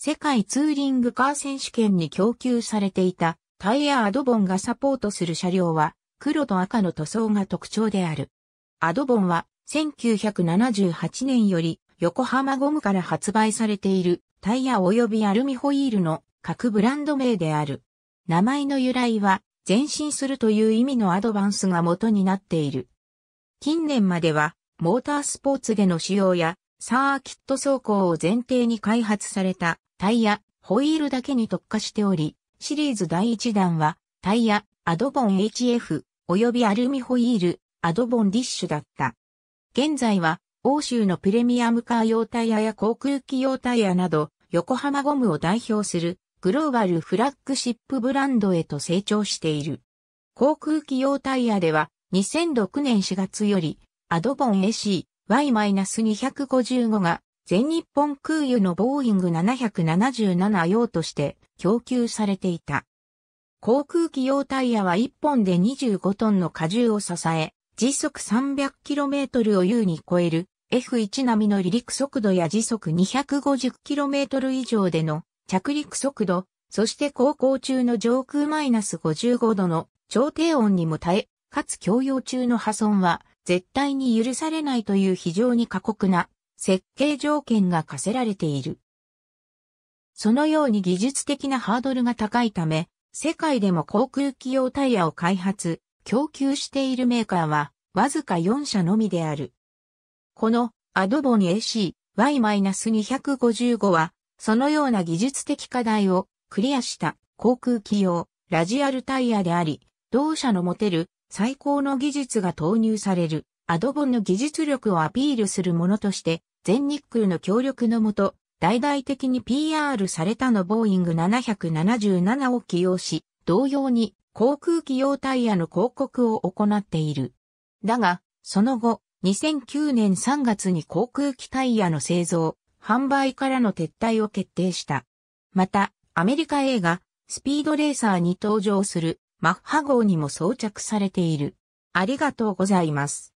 世界ツーリングカー選手権に供給されていたタイヤアドボンがサポートする車両は黒と赤の塗装が特徴である。アドボンは1978年より横浜ゴムから発売されているタイヤ及びアルミホイールの各ブランド名である。名前の由来は前進するという意味のアドバンスが元になっている。近年まではモータースポーツでの使用やサーキット走行を前提に開発されたタイヤ、ホイールだけに特化しており、シリーズ第1弾は、タイヤ、アドボン HF、及びアルミホイール、アドボンディッシュだった。現在は、欧州のプレミアムカー用タイヤや航空機用タイヤなど、横浜ゴムを代表するグローバルフラッグシップブランドへと成長している。航空機用タイヤでは2006年4月よりアドボン AC Y-255 が全日本空輸のボーイング777用として供給されていた。航空機用タイヤは1本で25トンの荷重を支え、時速 300km を優に超える F1 並みの離陸速度や時速 250km 以上での着陸速度、そして航行中の上空マイナス55度の超低温にも耐え、かつ供用中の破損は絶対に許されないという非常に過酷な設計条件が課せられている。そのように技術的なハードルが高いため、世界でも航空機用タイヤを開発、供給しているメーカーは、わずか4社のみである。この、アドボン AC-Y-255 は、そのような技術的課題をクリアした航空機用ラジアルタイヤであり、同社の持てる最高の技術が投入されるアドボンの技術力をアピールするものとして、全日空の協力のもと、大々的に PR されたのボーイング777を起用し、同様に航空機用タイヤの広告を行っている。だが、その後、2009年3月に航空機タイヤの製造、販売からの撤退を決定した。また、アメリカ映画、スピードレーサーに登場するマッハ号にも装着されている。ありがとうございます。